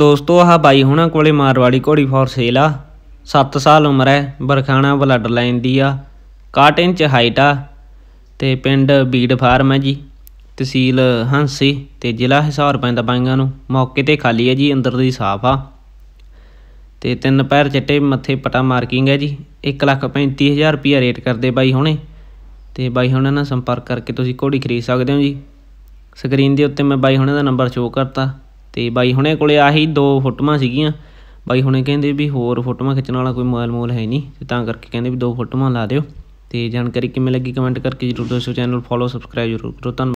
ਦੋਸਤੋ ਆਹ ਬਾਈ ਹੁਣਾਂ ਕੋਲੇ ਮਾਰਵਾੜੀ ਘੋੜੀ ਫੋਰ ਸੇਲ ਆ 7 ਸਾਲ ਉਮਰ ਹੈ ਬਰਖਾਣਾ ਬਲੱਡ ਲਾਈਨ ਦੀ ਆ 61 ਇੰਚ ਹਾਈਟ ਆ ਤੇ ਪਿੰਡ ਬੀੜ ਫਾਰਮ ਹੈ ਜੀ ਤਹਿਸੀਲ ਹੰਸੀ ਤੇ ਜ਼ਿਲ੍ਹਾ ਹਿਸਾਰ ਪੈਂਦਾ ਬਾਈਆਂ ਨੂੰ ਮੌਕੇ ਤੇ ਖਾਲੀ ਹੈ ਜੀ ਅੰਦਰ ਦੀ ਸਾਫ ਆ ਤੇ ਤਿੰਨ ਪੈਰ ਚਿੱਟੇ ਮੱਥੇ ਪਟਾ ਮਾਰਕਿੰਗ ਹੈ ਜੀ 135000 ਰੁਪਿਆ ਰੇਟ ਕਰਦੇ ਬਾਈ ਹੁਣੇ ਤੇ ਬਾਈ ਹੁਣਾਂ ਨਾਲ ਸੰਪਰਕ ਕਰਕੇ ਤੁਸੀਂ ਘੋੜੀ ਖਰੀਦ ਸਕਦੇ ਹੋ ਜੀ ਸਕਰੀਨ ਦੇ ਉੱਤੇ ਮੈਂ ਬਾਈ ਹੁਣਾਂ ਦਾ ਨੰਬਰ ਸ਼ੋਅ ਕਰਤਾ ਤੇ ਬਾਈ ਹੁਣੇ ਕੋਲੇ ਆਹੀ ਦੋ ਫੋਟੋਆਂ ਸੀਗੀਆਂ ਬਾਈ ਹੁਣੇ ਕਹਿੰਦੇ ਵੀ ਹੋਰ ਫੋਟੋਆਂ ਖਿੱਚਣ ਵਾਲਾ ਕੋਈ ਮੋਬਾਈਲ ਮੋਲ ਹੈ ਨਹੀਂ ਤੇ ਤਾਂ ਕਰਕੇ ਕਹਿੰਦੇ ਵੀ ਦੋ ਫੋਟੋਆਂ ਲਾ ਦਿਓ ਤੇ ਜਾਣਕਾਰੀ ਕਿਵੇਂ ਲੱਗੀ ਕਮੈਂਟ ਕਰਕੇ ਜਰੂਰ ਦੱਸੋ ਚੈਨਲ ਫੋਲੋ ਸਬਸਕ੍ਰਾਈਬ ਜਰੂਰ ਕਰੋ ਧੰਨਵਾਦ